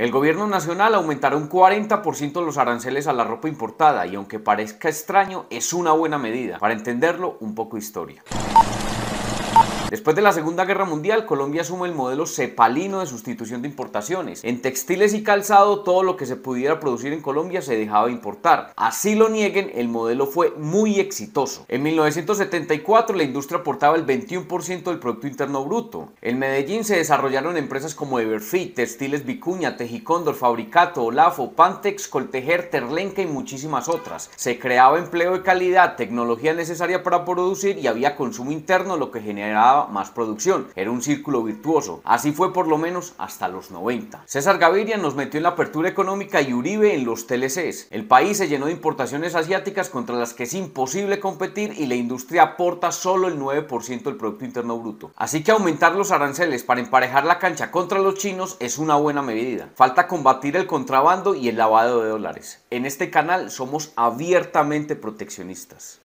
El gobierno nacional aumentará un 40% los aranceles a la ropa importada y aunque parezca extraño, es una buena medida. Para entenderlo, un poco historia. Después de la Segunda Guerra Mundial, Colombia asume el modelo cepalino de sustitución de importaciones. En textiles y calzado, todo lo que se pudiera producir en Colombia se dejaba importar. Así lo nieguen, el modelo fue muy exitoso. En 1974, la industria aportaba el 21% del Producto Interno Bruto. En Medellín se desarrollaron empresas como Everfit, Textiles Vicuña, Tejicóndor, Fabricato, Olafo, Pantex, Coltejer, Terlenca y muchísimas otras. Se creaba empleo de calidad, tecnología necesaria para producir y había consumo interno, lo que generaba más producción. Era un círculo virtuoso. Así fue por lo menos hasta los 90. César Gaviria nos metió en la apertura económica y Uribe en los TLCs. El país se llenó de importaciones asiáticas contra las que es imposible competir y la industria aporta solo el 9% del Producto Interno Bruto. Así que aumentar los aranceles para emparejar la cancha contra los chinos es una buena medida. Falta combatir el contrabando y el lavado de dólares. En este canal somos abiertamente proteccionistas.